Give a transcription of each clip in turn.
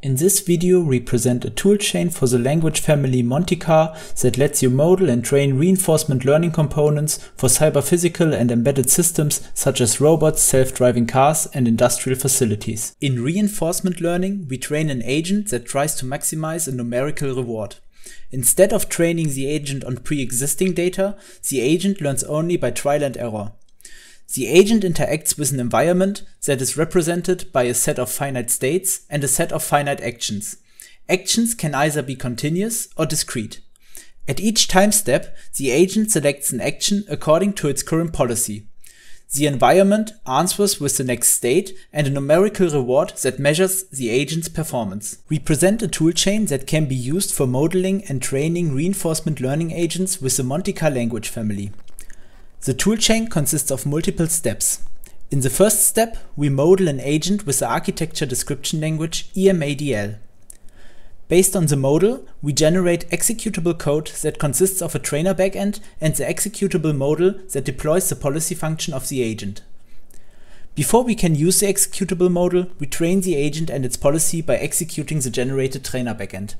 In this video we present a toolchain for the language family Monticar that lets you model and train reinforcement learning components for cyber-physical and embedded systems such as robots, self-driving cars and industrial facilities. In reinforcement learning we train an agent that tries to maximize a numerical reward. Instead of training the agent on pre-existing data, the agent learns only by trial and error. The agent interacts with an environment that is represented by a set of finite states and a set of finite actions. Actions can either be continuous or discrete. At each time step, the agent selects an action according to its current policy. The environment answers with the next state and a numerical reward that measures the agent's performance. We present a toolchain that can be used for modeling and training reinforcement learning agents with the Monte Carlo language family. The toolchain consists of multiple steps. In the first step, we model an agent with the architecture description language EMADL. Based on the model, we generate executable code that consists of a trainer backend and the executable model that deploys the policy function of the agent. Before we can use the executable model, we train the agent and its policy by executing the generated trainer backend.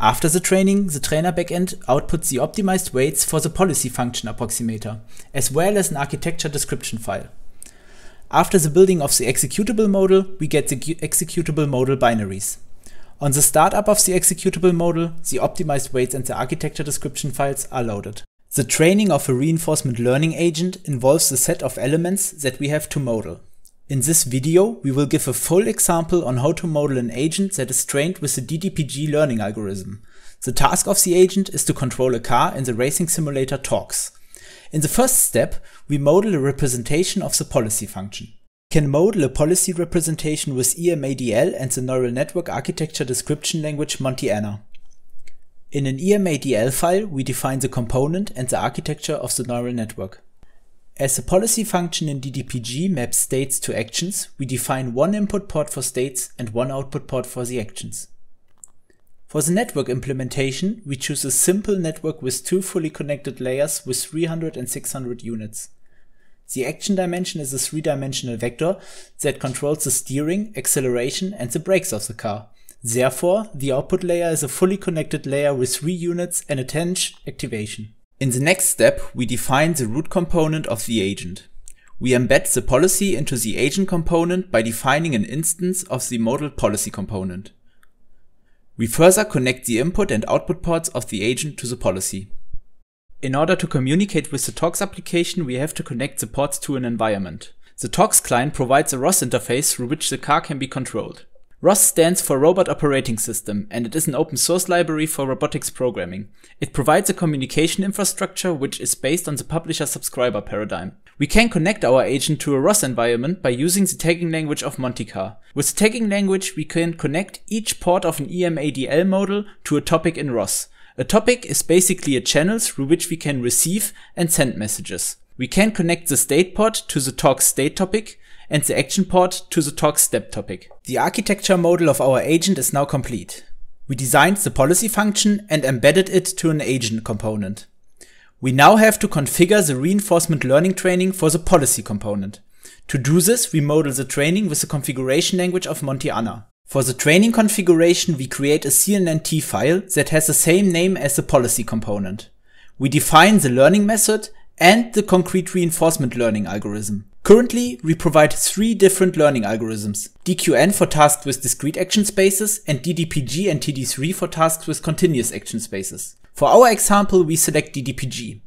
After the training, the trainer backend outputs the optimized weights for the policy function approximator, as well as an architecture description file. After the building of the executable model, we get the executable model binaries. On the startup of the executable model, the optimized weights and the architecture description files are loaded. The training of a reinforcement learning agent involves the set of elements that we have to model. In this video, we will give a full example on how to model an agent that is trained with the DDPG learning algorithm. The task of the agent is to control a car in the racing simulator Torx. In the first step, we model a representation of the policy function. We can model a policy representation with EMADL and the neural network architecture description language Montiana. In an EMADL file, we define the component and the architecture of the neural network. As a policy function in DDPG maps states to actions, we define one input port for states and one output port for the actions. For the network implementation, we choose a simple network with two fully connected layers with 300 and 600 units. The action dimension is a three-dimensional vector that controls the steering, acceleration and the brakes of the car. Therefore, the output layer is a fully connected layer with three units and a 10 activation. In the next step, we define the root component of the agent. We embed the policy into the agent component by defining an instance of the modal policy component. We further connect the input and output ports of the agent to the policy. In order to communicate with the Tox application, we have to connect the ports to an environment. The Tox client provides a ROS interface through which the car can be controlled. ROS stands for Robot Operating System and it is an open source library for robotics programming. It provides a communication infrastructure which is based on the publisher-subscriber paradigm. We can connect our agent to a ROS environment by using the tagging language of Monticar. With the tagging language, we can connect each port of an EMADL model to a topic in ROS. A topic is basically a channel through which we can receive and send messages. We can connect the state port to the talk state topic and the action port to the talk step topic. The architecture model of our agent is now complete. We designed the policy function and embedded it to an agent component. We now have to configure the reinforcement learning training for the policy component. To do this, we model the training with the configuration language of Anna. For the training configuration, we create a CNNT file that has the same name as the policy component. We define the learning method and the concrete reinforcement learning algorithm. Currently, we provide three different learning algorithms. DQN for tasks with discrete action spaces and DDPG and TD3 for tasks with continuous action spaces. For our example, we select DDPG.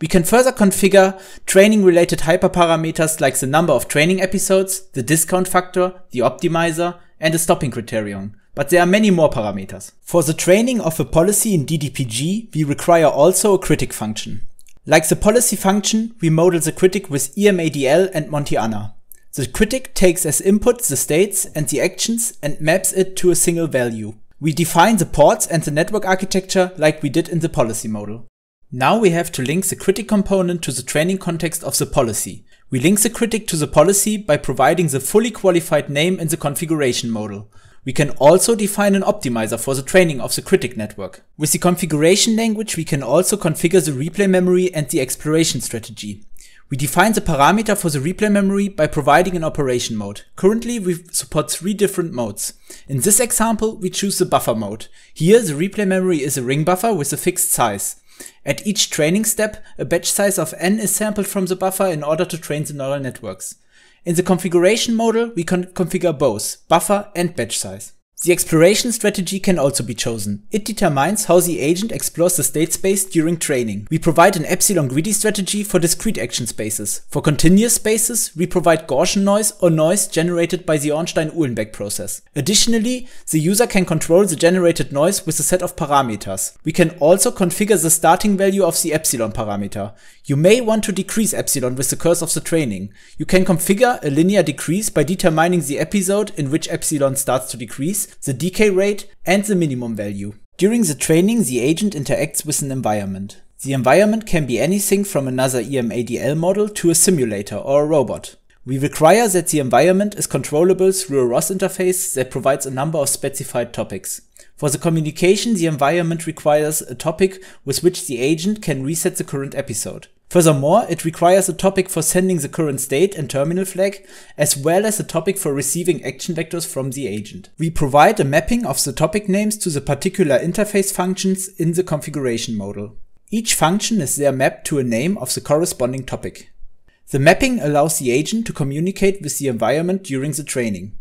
We can further configure training related hyperparameters like the number of training episodes, the discount factor, the optimizer, and the stopping criterion. But there are many more parameters. For the training of a policy in DDPG, we require also a critic function. Like the policy function, we model the critic with EMADL and Montiana. The critic takes as input the states and the actions and maps it to a single value. We define the ports and the network architecture like we did in the policy model. Now we have to link the critic component to the training context of the policy. We link the critic to the policy by providing the fully qualified name in the configuration model. We can also define an optimizer for the training of the critic network. With the configuration language, we can also configure the replay memory and the exploration strategy. We define the parameter for the replay memory by providing an operation mode. Currently, we support three different modes. In this example, we choose the buffer mode. Here, the replay memory is a ring buffer with a fixed size. At each training step, a batch size of n is sampled from the buffer in order to train the neural networks. In the configuration model, we can configure both buffer and batch size. The exploration strategy can also be chosen. It determines how the agent explores the state space during training. We provide an epsilon greedy strategy for discrete action spaces. For continuous spaces, we provide Gaussian noise or noise generated by the Ornstein-Uhlenbeck process. Additionally, the user can control the generated noise with a set of parameters. We can also configure the starting value of the epsilon parameter. You may want to decrease epsilon with the course of the training. You can configure a linear decrease by determining the episode in which epsilon starts to decrease the decay rate, and the minimum value. During the training, the agent interacts with an environment. The environment can be anything from another EMADL model to a simulator or a robot. We require that the environment is controllable through a ROS interface that provides a number of specified topics. For the communication, the environment requires a topic with which the agent can reset the current episode. Furthermore, it requires a topic for sending the current state and terminal flag, as well as a topic for receiving action vectors from the agent. We provide a mapping of the topic names to the particular interface functions in the configuration model. Each function is there mapped to a name of the corresponding topic. The mapping allows the agent to communicate with the environment during the training.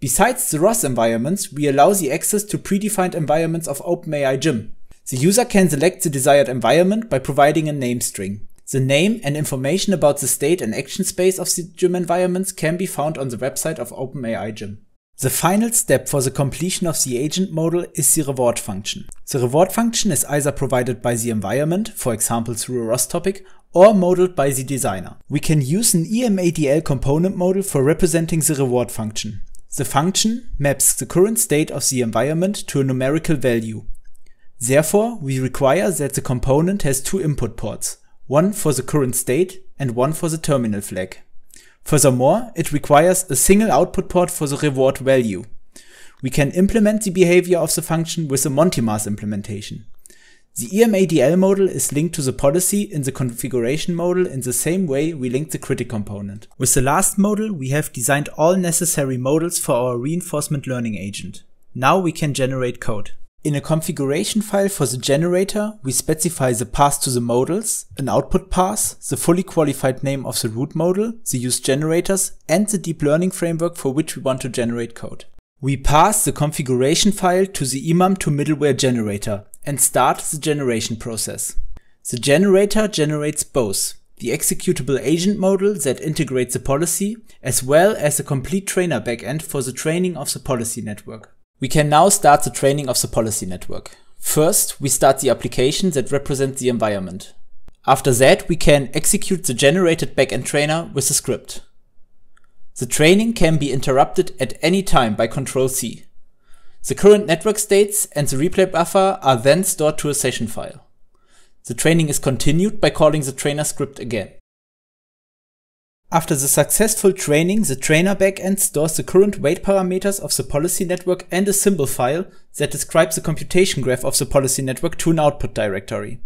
Besides the ROS environments, we allow the access to predefined environments of OpenAI Gym, the user can select the desired environment by providing a name string. The name and information about the state and action space of the gym environments can be found on the website of OpenAI Gym. The final step for the completion of the agent model is the reward function. The reward function is either provided by the environment, for example through a ROS topic, or modeled by the designer. We can use an EMADL component model for representing the reward function. The function maps the current state of the environment to a numerical value, Therefore, we require that the component has two input ports, one for the current state and one for the terminal flag. Furthermore, it requires a single output port for the reward value. We can implement the behavior of the function with a Monte Mars implementation. The EMADL model is linked to the policy in the configuration model in the same way we linked the critic component. With the last model, we have designed all necessary models for our reinforcement learning agent. Now we can generate code. In a configuration file for the generator, we specify the path to the modals, an output path, the fully qualified name of the root model, the used generators, and the deep learning framework for which we want to generate code. We pass the configuration file to the imam to middleware generator and start the generation process. The generator generates both the executable agent model that integrates the policy, as well as a complete trainer backend for the training of the policy network. We can now start the training of the policy network. First, we start the application that represents the environment. After that, we can execute the generated backend trainer with a script. The training can be interrupted at any time by Control C. The current network states and the replay buffer are then stored to a session file. The training is continued by calling the trainer script again. After the successful training, the trainer backend stores the current weight parameters of the policy network and a symbol file that describes the computation graph of the policy network to an output directory.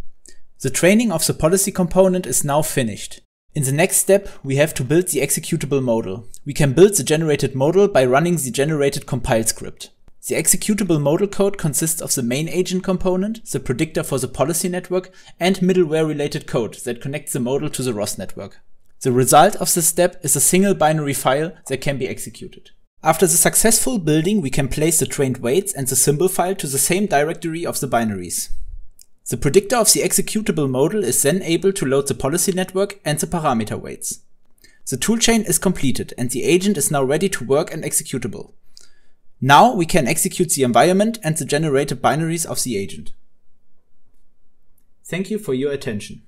The training of the policy component is now finished. In the next step, we have to build the executable model. We can build the generated model by running the generated compile script. The executable model code consists of the main agent component, the predictor for the policy network, and middleware related code that connects the model to the ROS network. The result of this step is a single binary file that can be executed. After the successful building, we can place the trained weights and the symbol file to the same directory of the binaries. The predictor of the executable model is then able to load the policy network and the parameter weights. The toolchain is completed and the agent is now ready to work and executable. Now we can execute the environment and the generated binaries of the agent. Thank you for your attention.